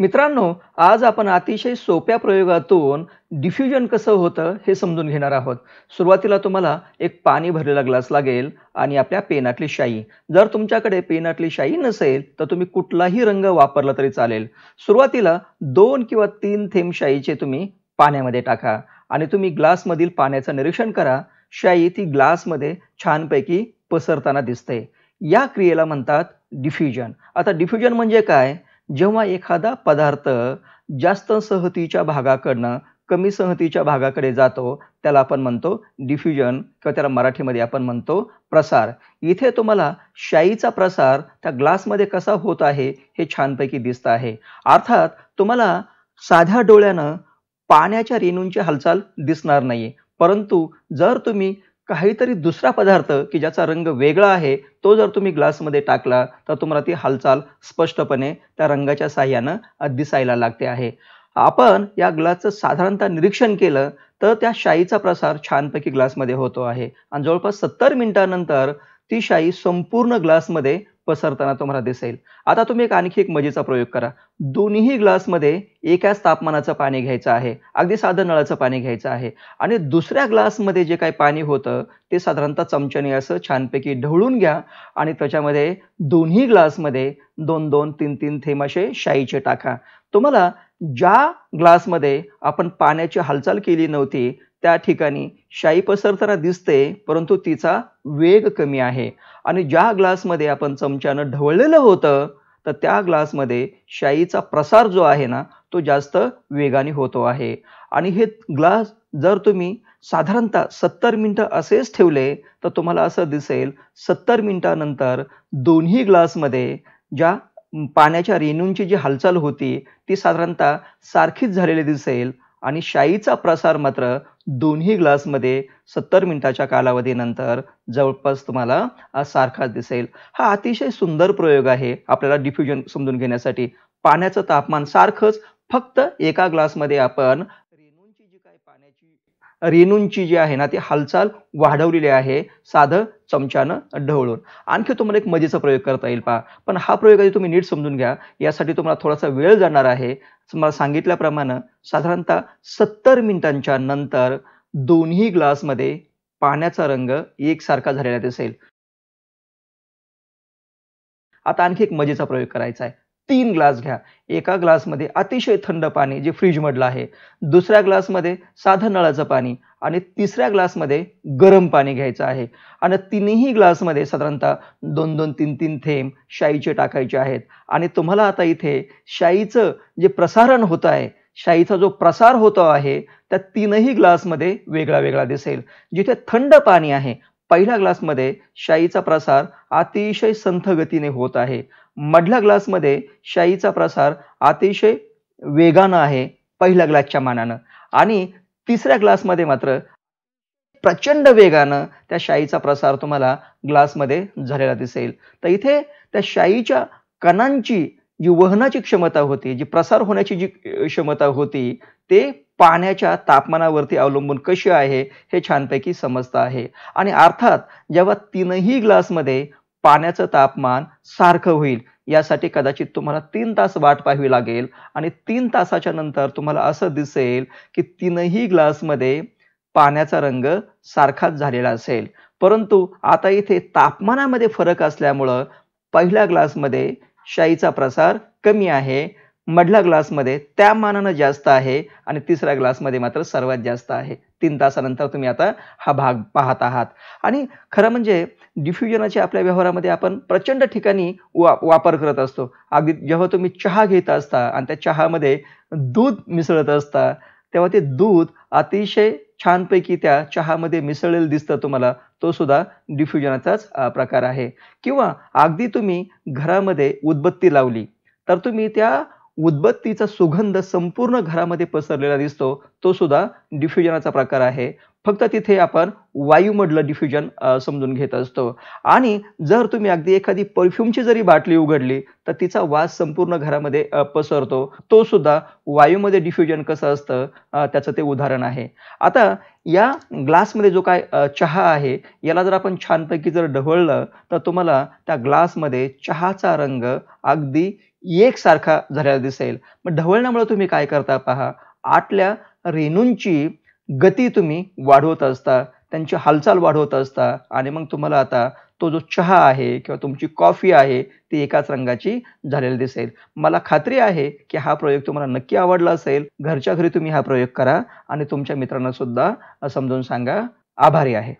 मित्रांनो आज आपण अतिशय सोप्या प्रयोगातून डिफ्युजन कसं होतं हे समजून घेणार आहोत सुरुवातीला तुम्हाला एक पाणी भरलेला ग्लास लागेल आणि आपल्या पेनातली शाई जर तुमच्याकडे पेनातली शाई नसेल तर तुम्ही कुठलाही रंग वापरला तरी चालेल सुरुवातीला दोन किंवा तीन थेंब शाईचे तुम्ही पाण्यामध्ये टाका आणि तुम्ही ग्लासमधील पाण्याचं निरीक्षण करा शाई ती ग्लासमध्ये छानपैकी पसरताना दिसते या क्रियेला म्हणतात डिफ्युजन आता डिफ्युजन म्हणजे काय जेव्हा एखादा पदार्थ जास्त सहतीच्या भागाकडनं कमी सहतीच्या भागाकडे जातो त्याला आपण म्हणतो डिफ्युजन किंवा त्याला मराठीमध्ये आपण म्हणतो प्रसार इथे तुम्हाला शाईचा प्रसार त्या ग्लासमध्ये कसा होत आहे हे छानपैकी दिसत आहे अर्थात तुम्हाला साध्या डोळ्यानं पाण्याच्या रेणूंची हालचाल दिसणार नाही परंतु जर तुम्ही काहीतरी दुसरा पदार्थ की ज्याचा रंग वेगळा आहे तो जर तुम्ही ग्लासमध्ये टाकला तर तुम्हाला ती हालचाल स्पष्टपणे त्या रंगाच्या साह्यानं दिसायला लागते आहे आपण या ग्लासचं साधारणतः निरीक्षण केलं तर त्या शाईचा प्रसार छानपैकी ग्लासमध्ये होतो आहे आणि जवळपास सत्तर मिनिटानंतर ती शाई संपूर्ण ग्लासमध्ये पसरताना तुम्हाला दिसेल आता तुम्ही एक आणखी एक मजेचा प्रयोग करा दोन्ही ग्लासमध्ये एकाच तापमानाचं पाणी घ्यायचं आहे अगदी साधं नळाचं पाणी घ्यायचं आहे आणि दुसऱ्या ग्लासमध्ये जे काही पाणी होतं ते साधारणतः चमच्याने असं छानपैकी ढवळून घ्या आणि त्याच्यामध्ये दोन्ही ग्लासमध्ये दोन दोन तीन तीन थेंब असे शाईचे टाका तुम्हाला ज्या ग्लासमध्ये आपण पाण्याची हालचाल केली नव्हती त्या ठिकाणी शाई पसरताना दिसते परंतु तिचा वेग कमी आहे आणि ज्या ग्लासमध्ये आपण चमच्यानं ढवळलेलं होतं तर त्या ग्लासमध्ये शाईचा प्रसार जो आहे ना तो जास्त वेगाने होतो आहे आणि हे ग्लास जर तुम्ही साधारणतः सत्तर मिनटं असेच ठेवले तर तुम्हाला असं दिसेल सत्तर मिनटानंतर दोन्ही ग्लासमध्ये ज्या पाण्याच्या रेणूंची जी हालचाल होती ती साधारणतः सारखीच झालेली दिसेल आणि शाईचा प्रसार मात्र दोन्ही ग्लासमध्ये सत्तर मिनिटाच्या कालावधीनंतर जवळपास तुम्हाला सारखाच दिसेल हा अतिशय सुंदर प्रयोग आहे आपल्याला डिफ्युजन समजून घेण्यासाठी पाण्याचं तापमान सारखंच फक्त एका ग्लासमध्ये आपण रेणूंची जी आहे ना ती हालचाल वाढवलेली आहे साधं चमच्यानं ढवळून आणखी तुम्हाला एक मजेचा प्रयोग करता येईल पहा पण हा प्रयोग आधी तुम्ही नीट समजून घ्या यासाठी तुम्हाला थोडासा वेळ जाणार आहे तुम्हाला सांगितल्याप्रमाणे साधारणतः सत्तर मिनिटांच्या नंतर दोन्ही ग्लासमध्ये पाण्याचा रंग एकसारखा झालेला दिसेल आता आणखी एक मजेचा प्रयोग करायचा आहे तीन ग्लास घ्या एका ग्लासमध्ये अतिशय थंड पाणी जे फ्रीजमधलं आहे दुसऱ्या ग्लासमध्ये साधं नळाचं पाणी आणि तिसऱ्या ग्लासमध्ये गरम पाणी घ्यायचं आहे आणि तिन्ही ग्लासमध्ये साधारणतः दोन दोन तीन तीन थेंब शाईचे टाकायचे आहेत आणि तुम्हाला आता इथे शाईचं जे प्रसारण होतं आहे शाईचा जो प्रसार होतो आहे त्या तीनही ग्लासमध्ये वेगळा वेगळा दिसेल जिथे थंड पाणी आहे पहिल्या ग्लासमध्ये शाईचा प्रसार अतिशय संथ गतीने होत आहे मधल्या ग्लासमध्ये शाईचा प्रसार अतिशय वेगानं आहे पहिल्या ग्लासच्या मानानं आणि तिसऱ्या ग्लासमध्ये मात्र प्रचंड वेगानं त्या शाईचा प्रसार तुम्हाला ग्लासमध्ये झालेला दिसेल तर इथे त्या शाईच्या कणांची जी वहनाची क्षमता होती जी प्रसार होण्याची जी क्षमता होती ते पाण्याच्या तापमानावरती अवलंबून कशी आहे हे छानपैकी समजतं आहे आणि अर्थात जेव्हा तीनही ग्लासमध्ये पाण्याचं तापमान सारखं होईल यासाठी कदाचित तुम्हाला तीन तास वाट पाहावी लागेल आणि तीन तासाच्या नंतर तुम्हाला असं दिसेल की तीनही ग्लासमध्ये पाण्याचा रंग सारखाच झालेला असेल परंतु आता इथे तापमानामध्ये फरक असल्यामुळं पहिल्या ग्लासमध्ये शाईचा प्रसार कमी आहे मधल्या ग्लासमध्ये त्या मानानं जास्त आहे आणि तिसऱ्या ग्लासमध्ये मात्र सर्वात जास्त आहे तीन तासानंतर तुम्ही आता हा भाग पाहत आहात आणि खरं म्हणजे डिफ्युजनाच्या आपल्या व्यवहारामध्ये आपण प्रचंड ठिकाणी वा वापर करत असतो अगदी जेव्हा तुम्ही चहा घेत असता आणि त्या चहामध्ये दूध मिसळत असता तेव्हा ते दूध अतिशय छानपैकी त्या चहामध्ये मिसळलेलं दिसतं तुम्हाला तो सुद्धा डिफ्युजनाचाच प्रकार आहे किंवा अगदी तुम्ही घरामध्ये उदबत्ती लावली तर तुम्ही त्या उदबत्तीचा सुगंध संपूर्ण घरामध्ये पसरलेला दिसतो तो सुद्धा डिफ्युजनाचा प्रकार आहे फक्त तिथे आपण वायूमधलं डिफ्युजन समजून घेत असतो आणि जर तुम्ही अगदी एखादी परफ्यूमची जरी बाटली उघडली तर तिचा वास संपूर्ण घरामध्ये पसरतो तो सुद्धा वायूमध्ये डिफ्युजन कसं असतं त्याचं ते उदाहरण आहे आता या ग्लासमध्ये जो काय चहा आहे याला जर आपण छानपैकी जर ढवळलं तर तुम्हाला त्या ग्लासमध्ये चहाचा रंग अगदी एकसारखा झालेला दिसेल मग ढवळण्यामुळे तुम्ही काय करता पहा आतल्या रेणूंची गती तुम्ही वाढवत असता त्यांची हालचाल वाढवत असता आणि मग तुम्हाला आता तो जो चहा आहे किंवा तुमची कॉफी आहे ती एकाच रंगाची झालेली दिसेल मला खात्री आहे की हा प्रयोग तुम्हाला नक्की आवडला असेल घरच्या घरी तुम्ही हा प्रयोग करा आणि तुमच्या मित्रांना सुद्धा समजून सांगा आभारी आहे